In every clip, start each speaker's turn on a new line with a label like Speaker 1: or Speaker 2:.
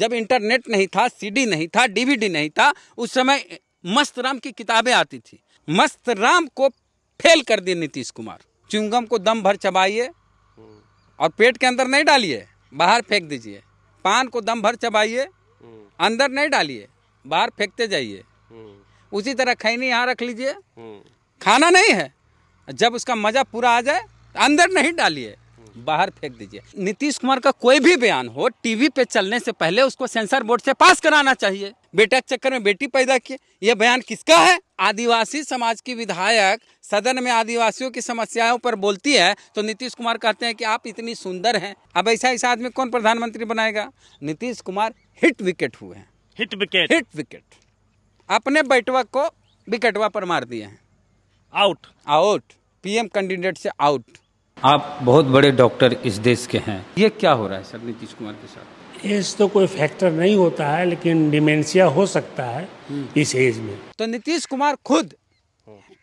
Speaker 1: जब इंटरनेट नहीं था सीडी नहीं था डीवीडी नहीं था उस समय मस्त राम की किताबें आती थी मस्त राम को फेल कर दिए नीतीश कुमार चुंगम को दम भर चबाइए और पेट के अंदर नहीं डालिए बाहर फेंक दीजिए पान को दम भर चबाइए अंदर नहीं डालिए बाहर फेंकते जाइए उसी तरह खैनी यहाँ रख लीजिए खाना नहीं है जब उसका मज़ा पूरा आ जाए अंदर नहीं डालिए बाहर फेंक दीजिए नीतीश कुमार का कोई भी बयान हो टीवी पे चलने से पहले उसको सेंसर बोर्ड से पास कराना चाहिए बेटा के चक्कर में बेटी पैदा किए यह बयान किसका है आदिवासी समाज की विधायक सदन में आदिवासियों की समस्याओं पर बोलती है तो नीतीश कुमार कहते हैं कि आप इतनी सुंदर हैं अब ऐसा ऐसा आदमी कौन प्रधानमंत्री बनाएगा नीतीश कुमार हिट विकेट हुए हैं हिट विकेट हिट विकेट अपने बैठवा को विकेटवा पर मार दिए हैं आउट आउट पीएम कैंडिडेट से आउट आप बहुत बड़े डॉक्टर इस देश के हैं ये क्या हो रहा है सर नीतीश कुमार के साथ एज तो कोई फैक्टर नहीं होता है लेकिन डिमेंशिया हो सकता है
Speaker 2: हम्म। इस एज में
Speaker 1: तो नीतीश कुमार खुद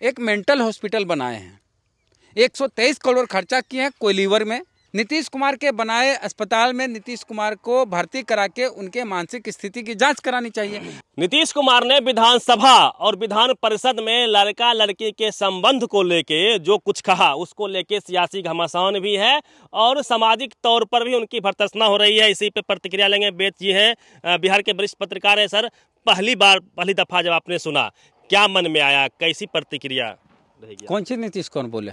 Speaker 1: एक मेंटल हॉस्पिटल बनाए हैं 123 करोड़ खर्चा किए हैं कोई लीवर में नीतीश कुमार के बनाए अस्पताल में नीतीश कुमार को भर्ती करा के उनके मानसिक स्थिति की जांच करानी चाहिए
Speaker 2: नीतीश कुमार ने विधानसभा और विधान परिषद में लड़का लड़की के संबंध को लेके जो कुछ कहा उसको लेके सियासी घमासान भी है और सामाजिक तौर पर भी उनकी भर्तसना हो रही है इसी पे प्रतिक्रिया लेंगे बेच जी है बिहार के वरिष्ठ पत्रकार है सर पहली बार पहली दफा जब आपने सुना क्या मन में आया कैसी प्रतिक्रिया रहेगी
Speaker 1: कौन सी नीतीश कौन बोले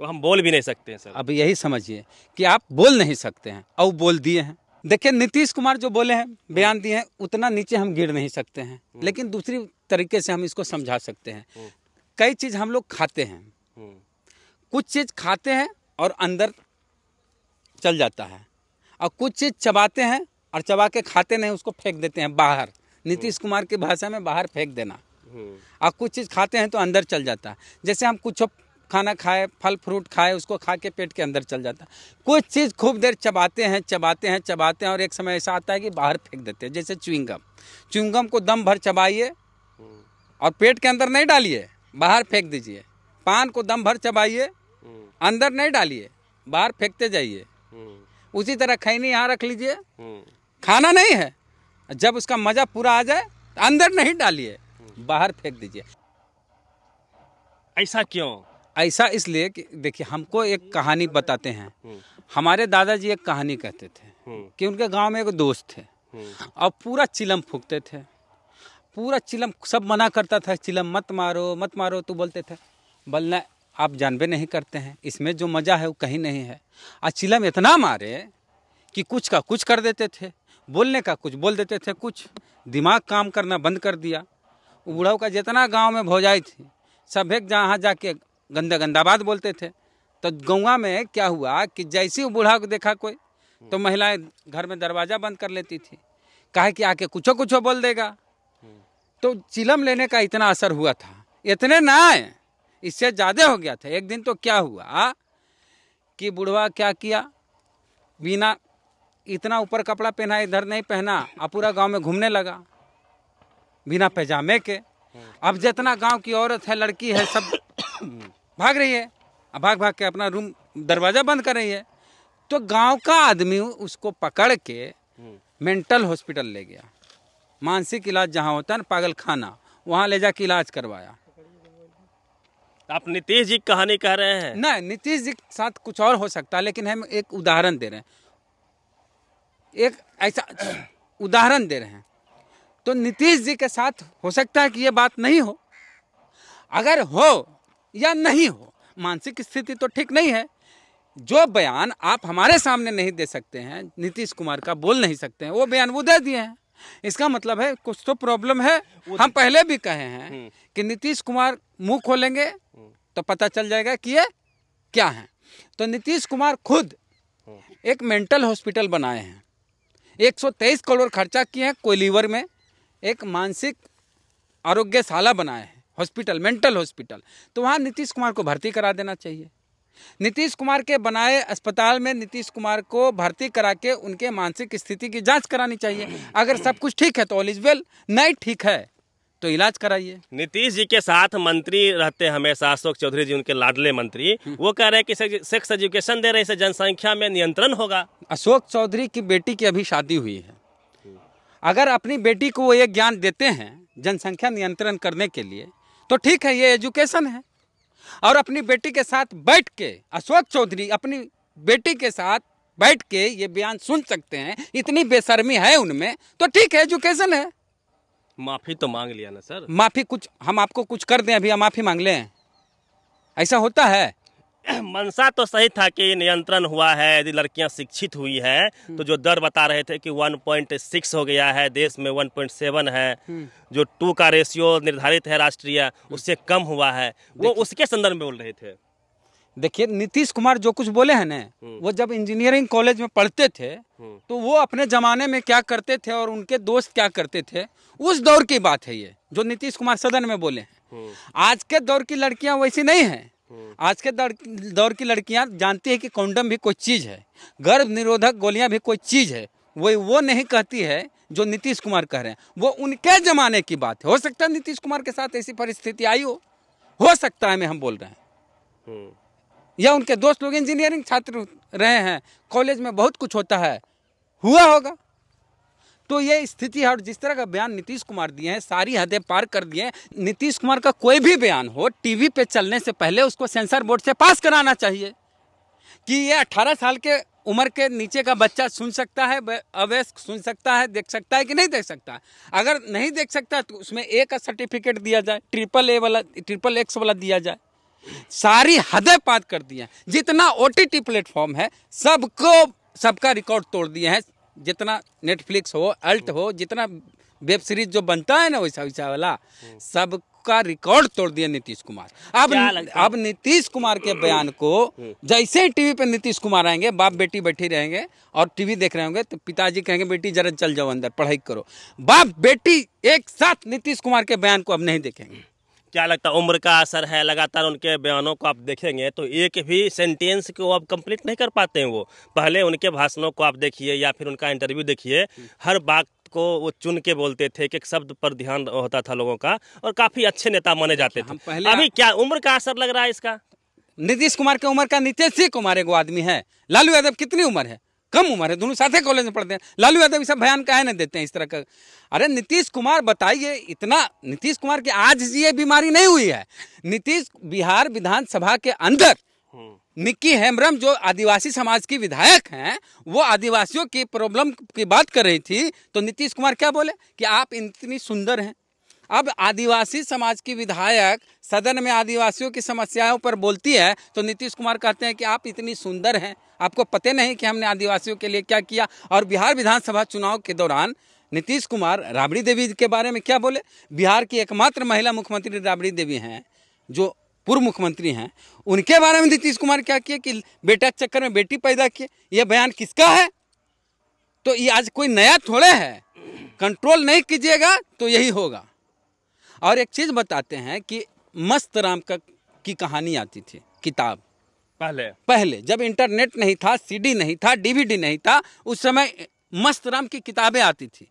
Speaker 2: वो तो हम बोल भी नहीं सकते हैं सर
Speaker 1: अब यही समझिए कि आप बोल नहीं सकते हैं और बोल दिए हैं देखिए नीतीश कुमार जो बोले हैं बयान दिए हैं उतना नीचे हम गिर नहीं सकते हैं हम्म। लेकिन दूसरी तरीके से हम इसको समझा सकते हैं हम्म। कई चीज़ हम लोग खाते हैं हम्म। कुछ चीज़ खाते हैं और अंदर चल जाता है और कुछ चीज़ चबाते हैं और चबा के खाते नहीं उसको फेंक देते हैं बाहर नीतीश कुमार की भाषा में बाहर फेंक देना और कुछ चीज़ खाते हैं तो अंदर चल जाता है जैसे हम कुछ खाना खाए फल फ्रूट खाए उसको खा के पेट के अंदर चल जाता है कुछ चीज़ खूब देर चबाते हैं चबाते हैं चबाते हैं और एक समय ऐसा आता है कि बाहर फेंक देते हैं जैसे चुविंगम चुविंगम को दम भर चबाइए और पेट के अंदर नहीं डालिए बाहर फेंक दीजिए पान को दम भर चबाइए अंदर नहीं डालिए बाहर फेंकते जाइए उसी तरह खैनी यहाँ रख लीजिए खाना नहीं है जब उसका मज़ा पूरा आ जाए अंदर नहीं डालिए बाहर फेंक दीजिए ऐसा क्यों ऐसा इसलिए कि देखिए हमको एक कहानी बताते हैं हम्म। हमारे दादाजी एक कहानी कहते थे हम्म। कि उनके गांव में एक दोस्त थे और हम्म। पूरा चिलम फूकते थे पूरा चिलम सब मना करता था चिलम मत मारो मत मारो तो बोलते थे बोलना आप जानबे नहीं करते हैं इसमें जो मज़ा है वो कहीं नहीं है और चिलम इतना मारे कि कुछ का कुछ कर देते थे बोलने का कुछ बोल देते थे कुछ दिमाग काम करना बंद कर दिया बूढ़ा का जितना गांव में भौजाई थी सब एक जहाँ जाके गंदा गंदाबाद बोलते थे तो गौवा में क्या हुआ कि जैसे वो बूढ़ा को देखा कोई तो हम्म। महिलाएं घर में दरवाज़ा बंद कर लेती थी कहे कि आके कुछो कुछो बोल देगा हम्म। तो चिलम लेने का इतना असर हुआ था इतने ना इससे ज़्यादा हो गया था एक दिन तो क्या हुआ कि बुढ़वा क्या किया बिना इतना ऊपर कपड़ा पहना इधर नहीं पहना और पूरा गांव में घूमने लगा बिना पैजामे के हम्म। अब जितना गांव की औरत है लड़की है सब भाग रही है भाग भाग के अपना रूम दरवाज़ा बंद कर रही है तो गांव का आदमी उसको पकड़ के हम्म। मेंटल हॉस्पिटल ले गया मानसिक इलाज जहाँ होता है ना पागल खाना वहां ले जाके इलाज करवाया आप नीतीश जी कहानी कह रहे हैं ना नीतीश जी के साथ कुछ और हो सकता है लेकिन हम एक उदाहरण दे रहे हैं एक ऐसा उदाहरण दे रहे हैं तो नीतीश जी के साथ हो सकता है कि ये बात नहीं हो अगर हो या नहीं हो मानसिक स्थिति तो ठीक नहीं है जो बयान आप हमारे सामने नहीं दे सकते हैं नीतीश कुमार का बोल नहीं सकते हैं वो बयान वो दे दिए हैं इसका मतलब है कुछ तो प्रॉब्लम है हम पहले भी कहे हैं हम्म। कि नीतीश कुमार मुंह खोलेंगे हम्म। तो पता चल जाएगा कि ये क्या है तो नीतीश कुमार खुद हम्म। एक मेंटल हॉस्पिटल बनाए हैं 123 करोड़ खर्चा किए हैं कोयलीवर में एक मानसिक आरोग्यशाला बनाए हैं हॉस्पिटल मेंटल हॉस्पिटल तो वहाँ नीतीश कुमार को भर्ती करा देना चाहिए नीतीश कुमार के बनाए अस्पताल में नीतीश कुमार को भर्ती करा के उनके मानसिक स्थिति की जांच करानी चाहिए अगर सब कुछ ठीक है तो ऑल इज वेल नहीं ठीक है
Speaker 2: तो इलाज कराइए नीतीश जी के साथ मंत्री रहते हैं हमेशा अशोक चौधरी जी उनके लाडले मंत्री वो कह रहे हैं कि सेक्स एजुकेशन दे रहे से जनसंख्या में नियंत्रण होगा अशोक चौधरी की बेटी की अभी शादी हुई है
Speaker 1: अगर अपनी बेटी को वो ये ज्ञान देते हैं जनसंख्या नियंत्रण करने के लिए तो ठीक है ये एजुकेशन है और अपनी बेटी के साथ बैठ के अशोक चौधरी अपनी बेटी के साथ बैठ के ये बयान सुन सकते हैं इतनी बेशर्मी है उनमें तो ठीक है एजुकेशन है
Speaker 2: माफी तो मांग लिया ना
Speaker 1: सर माफी कुछ हम आपको कुछ कर दें अभी माफी मांग लें ऐसा होता है
Speaker 2: मनसा तो सही था कि नियंत्रण हुआ है यदि लड़कियां शिक्षित हुई हैं तो हम्म। जो दर बता रहे थे कि 1.6 हो गया है देश में 1.7 है हम्म। जो टू का रेशियो निर्धारित है राष्ट्रीय हम्म। उससे कम हुआ है वो उसके संदर्भ में बोल रहे थे देखिए नीतीश कुमार जो कुछ बोले
Speaker 1: हैं ना वो जब इंजीनियरिंग कॉलेज में पढ़ते थे तो वो अपने जमाने में क्या करते थे और उनके दोस्त क्या करते थे उस दौर की बात है ये जो नीतीश कुमार सदन में बोले हैं आज के दौर की लड़कियां वैसी नहीं है आज के दौर दौर की लड़कियां जानती है कि कौंडम भी कोई चीज़ है गर्भ निरोधक गोलियां भी कोई चीज़ है वो वो नहीं कहती है जो नीतीश कुमार कह रहे हैं वो उनके ज़माने की बात है हो सकता है नीतीश कुमार के साथ ऐसी परिस्थिति आई हो हो सकता है मैं हम बोल रहे हैं हम्म। या उनके दोस्त लोग इंजीनियरिंग छात्र रहे हैं कॉलेज में बहुत कुछ होता है हुआ होगा तो ये स्थिति है और जिस तरह का बयान नीतीश कुमार दिए हैं सारी हदें पार कर दिए हैं नीतीश कुमार का कोई भी बयान हो टीवी पे चलने से पहले उसको सेंसर बोर्ड से पास कराना चाहिए कि ये 18 साल के उम्र के नीचे का बच्चा सुन सकता है अवयस्क सुन सकता है देख सकता है कि नहीं देख सकता अगर नहीं देख सकता तो उसमें ए का सर्टिफिकेट दिया जाए ट्रिपल ए वाला ट्रिपल एक्स वाला दिया जाए सारी हदें पार कर दी हैं जितना ओ टी प्लेटफॉर्म है सबको सबका रिकॉर्ड तोड़ दिए हैं जितना नेटफ्लिक्स हो अल्ट हो जितना वेब सीरीज जो बनता है ना वैसा वैसा वाला सब का रिकॉर्ड तोड़ दिया नीतीश कुमार अब अब नीतीश कुमार के बयान को हम्म। जैसे ही टीवी पे नीतीश कुमार आएंगे बाप बेटी बैठी रहेंगे और टीवी देख रहे होंगे तो पिताजी कहेंगे बेटी जरा चल जाओ अंदर पढ़ाई करो बाप बेटी एक साथ नीतीश कुमार के बयान को अब नहीं देखेंगे
Speaker 2: क्या लगता है उम्र का असर है लगातार उनके बयानों को आप देखेंगे तो एक भी सेंटेंस को आप कंप्लीट नहीं कर पाते हैं वो पहले उनके भाषणों को आप देखिए या फिर उनका इंटरव्यू देखिए हर बात को वो चुन के बोलते थे एक एक शब्द पर ध्यान होता था लोगों का और काफी अच्छे नेता माने जाते हाँ, थे पहले अभी क्या उम्र का असर लग रहा है इसका नीतीश कुमार की उम्र का नीतीश कुमार एक आदमी
Speaker 1: है लालू यादव कितनी उम्र है कम उम्र है दोनों साथ कॉलेज में पढ़ते हैं लालू यादव सब बयान कहने देते हैं इस तरह का अरे नीतीश कुमार बताइए इतना नीतीश कुमार की आज ये बीमारी नहीं हुई है नीतीश बिहार विधानसभा के अंदर हम्म। निक्की हेम्ब्रम जो आदिवासी समाज की विधायक हैं वो आदिवासियों की प्रॉब्लम की बात कर रही थी तो नीतीश कुमार क्या बोले कि आप इतनी सुंदर हैं अब आदिवासी समाज की विधायक सदन में आदिवासियों की समस्याओं पर बोलती है तो नीतीश कुमार कहते हैं कि आप इतनी सुंदर हैं आपको पते नहीं कि हमने आदिवासियों के लिए क्या किया और बिहार विधानसभा चुनाव के दौरान नीतीश कुमार राबड़ी देवी के बारे में क्या बोले बिहार की एकमात्र महिला मुख्यमंत्री राबड़ी देवी हैं जो पूर्व मुख्यमंत्री हैं उनके बारे में नीतीश कुमार क्या किए कि बेटा चक्कर में बेटी पैदा किए यह बयान किसका है तो ये आज कोई नया थोड़े है कंट्रोल नहीं कीजिएगा तो यही होगा और एक चीज़ बताते हैं कि मस्त राम का की कहानी आती थी किताब पहले पहले जब इंटरनेट नहीं था सीडी नहीं था डीवीडी नहीं था उस समय मस्त राम की किताबें आती थी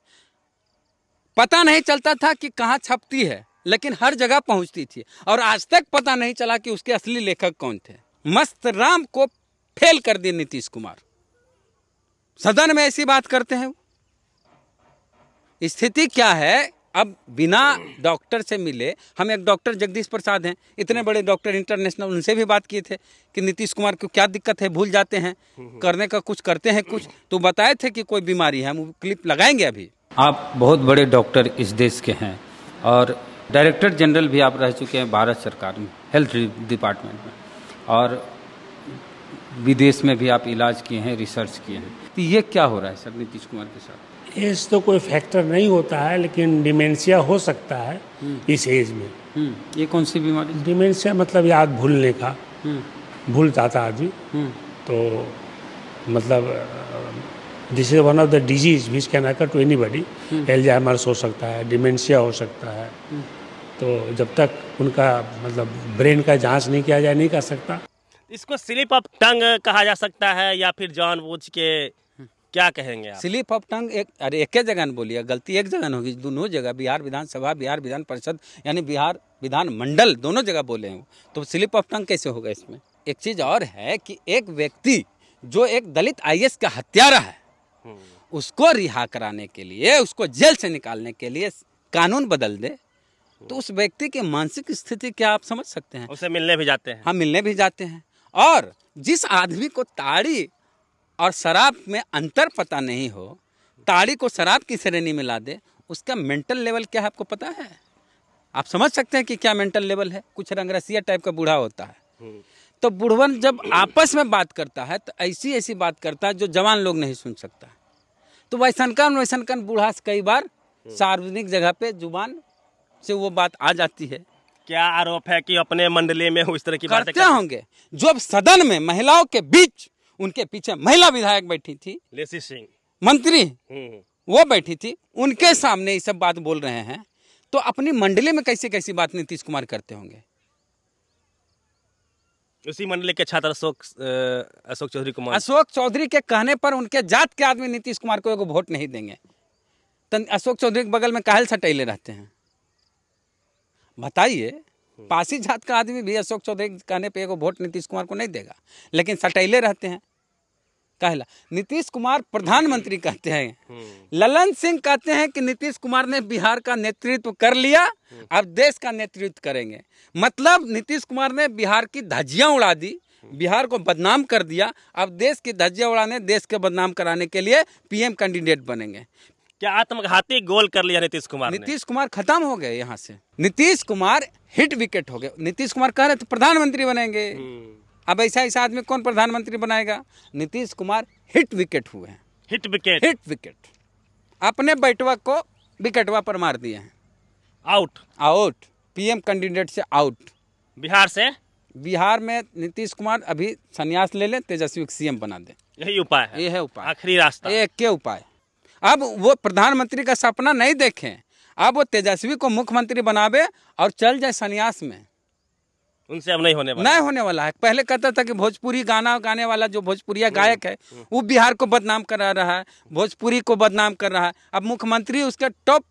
Speaker 1: पता नहीं चलता था कि कहाँ छपती है लेकिन हर जगह पहुंचती थी और आज तक पता नहीं चला कि उसके असली लेखक कौन थे मस्त राम को फेल कर दिए नीतीश कुमार सदन में ऐसी बात करते हैं स्थिति क्या है अब बिना डॉक्टर से मिले हम एक डॉक्टर जगदीश प्रसाद हैं इतने बड़े डॉक्टर इंटरनेशनल उनसे भी बात किए थे कि नीतीश कुमार को क्या दिक्कत है भूल जाते हैं करने का कुछ करते हैं कुछ तो बताए थे कि कोई बीमारी है हम क्लिप लगाएंगे अभी आप बहुत बड़े डॉक्टर इस देश के हैं और डायरेक्टर जनरल भी आप रह चुके हैं भारत सरकार में हेल्थ डिपार्टमेंट में और विदेश में भी आप इलाज किए हैं रिसर्च किए हैं तो ये क्या हो रहा है सर नीतीश कुमार के साथ
Speaker 2: एज तो कोई फैक्टर नहीं होता है लेकिन डिमेंशिया हो सकता है हम्म।
Speaker 1: इस एज में हम्म। ये कौन सी बीमारी डिमेंशिया मतलब याद भूलने का
Speaker 2: हम्म।
Speaker 1: भूल जाता आदमी तो
Speaker 2: मतलब this is one of the disease which can occur to anybody Alzheimer's हो सकता है डिमेंशिया हो सकता है तो जब तक उनका
Speaker 1: मतलब ब्रेन का जांच नहीं किया जाए नहीं कर सकता
Speaker 2: इसको स्लिप ऑफ टंग कहा जा सकता है या फिर जानबूझ के क्या कहेंगे आप? स्लिप ऑफ टंग एक अरे एक जगह
Speaker 1: बोलिए गलती एक जगह होगी दोनों जगह बिहार विधानसभा बिहार विधान परिषद यानी बिहार विधान मंडल दोनों जगह बोले हैं तो स्लिप ऑफ टंग कैसे होगा इसमें एक चीज़ और है कि एक व्यक्ति जो एक दलित आई का हत्यारा है हम्म। उसको रिहा कराने के लिए उसको जेल से निकालने के लिए कानून बदल दे तो उस व्यक्ति की मानसिक स्थिति क्या आप समझ सकते हैं उसे मिलने भी जाते हैं हाँ मिलने भी जाते हैं और जिस आदमी को ताड़ी और शराब में अंतर पता नहीं हो ताड़ी को शराब की श्रेणी में ला दे उसका मेंटल लेवल क्या है आपको पता है आप समझ सकते हैं कि क्या मेंटल लेवल है कुछ रंगरसिया टाइप का बूढ़ा होता है तो बुढ़वन जब आपस में बात करता है तो ऐसी ऐसी बात करता है जो जवान लोग नहीं सुन सकता तो वैसनकान वैसनकान बूढ़ा कई बार सार्वजनिक जगह पे जुबान से वो बात आ जाती है क्या आरोप है कि अपने मंडले में इस तरह की बातें करते होंगे जो अब सदन में महिलाओं के बीच उनके पीछे महिला विधायक बैठी थी लेसी सिंह मंत्री
Speaker 2: हम्म, हम्म।
Speaker 1: वो बैठी थी उनके सामने ये सब बात बोल रहे हैं तो अपनी मंडली में कैसी कैसी बात नीतीश कुमार करते होंगे
Speaker 2: उसी मंडली के छात्र अशोक अशोक चौधरी कुमार
Speaker 1: अशोक चौधरी के कहने पर उनके जात के आदमी नीतीश कुमार को वोट नहीं देंगे तो अशोक चौधरी के बगल में काहल सटैले रहते हैं बताइए हम्म। पासी जात का आदमी भी अशोक चौधरी कहने पे एगो वोट नीतीश कुमार को नहीं देगा लेकिन सटैले रहते हैं कहला नीतीश कुमार प्रधानमंत्री कहते हैं हम्म। ललन सिंह कहते हैं कि नीतीश कुमार ने बिहार का नेतृत्व कर लिया हम्म। अब देश का नेतृत्व करेंगे मतलब नीतीश कुमार ने बिहार की धज्जियां उड़ा दी बिहार को बदनाम कर दिया अब देश की धज्जियां उड़ाने देश के बदनाम कराने के लिए पीएम कैंडिडेट बनेंगे क्या आत्मघाती गोल कर लिया नीतीश कुमार नीतीश कुमार खत्म हो गए यहाँ से नीतीश कुमार हिट विकेट हो गए नीतीश कुमार कह रहे थे प्रधानमंत्री बनेंगे हम्म। अब ऐसा ऐसा आदमी कौन प्रधानमंत्री बनाएगा नीतीश कुमार हिट विकेट हुए हैं हिट विकेट हिट विकेट अपने बैठवा को विकेटवा पर मार दिए हैं आउट आउट पीएम कैंडिडेट से आउट बिहार से बिहार में नीतीश कुमार अभी संन्यास ले लें तेजस्वी सीएम बना दें यही उपाय है यह है उपाय आखिरी रास्ता एक के उपाय अब वो प्रधानमंत्री का सपना नहीं देखें अब वो तेजस्वी को मुख्यमंत्री बनावे और चल जाए संन्यास में
Speaker 2: उनसे अब नहीं होने
Speaker 1: वाला नहीं होने वाला है पहले कहता था कि भोजपुरी गाना गाने वाला जो भोजपुरिया हम्म, गायक है हम्म। वो बिहार को बदनाम करा रहा है भोजपुरी को बदनाम कर रहा है अब मुख्यमंत्री उसके टॉप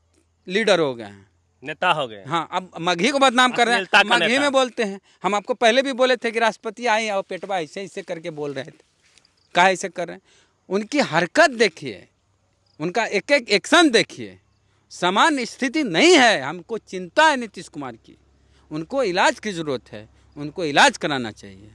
Speaker 1: लीडर हो गए हैं नेता हो गए हाँ अब मघी को बदनाम कर रहे हैं मघी में बोलते हैं हम आपको पहले भी बोले थे कि राष्ट्रपति आए और पेटवा ऐसे ऐसे करके बोल रहे थे कहा ऐसे कर रहे हैं उनकी हरकत देखिए उनका एक एक एक्शन देखिए समान स्थिति नहीं है हमको चिंता है नीतीश कुमार की उनको इलाज की ज़रूरत है उनको इलाज कराना चाहिए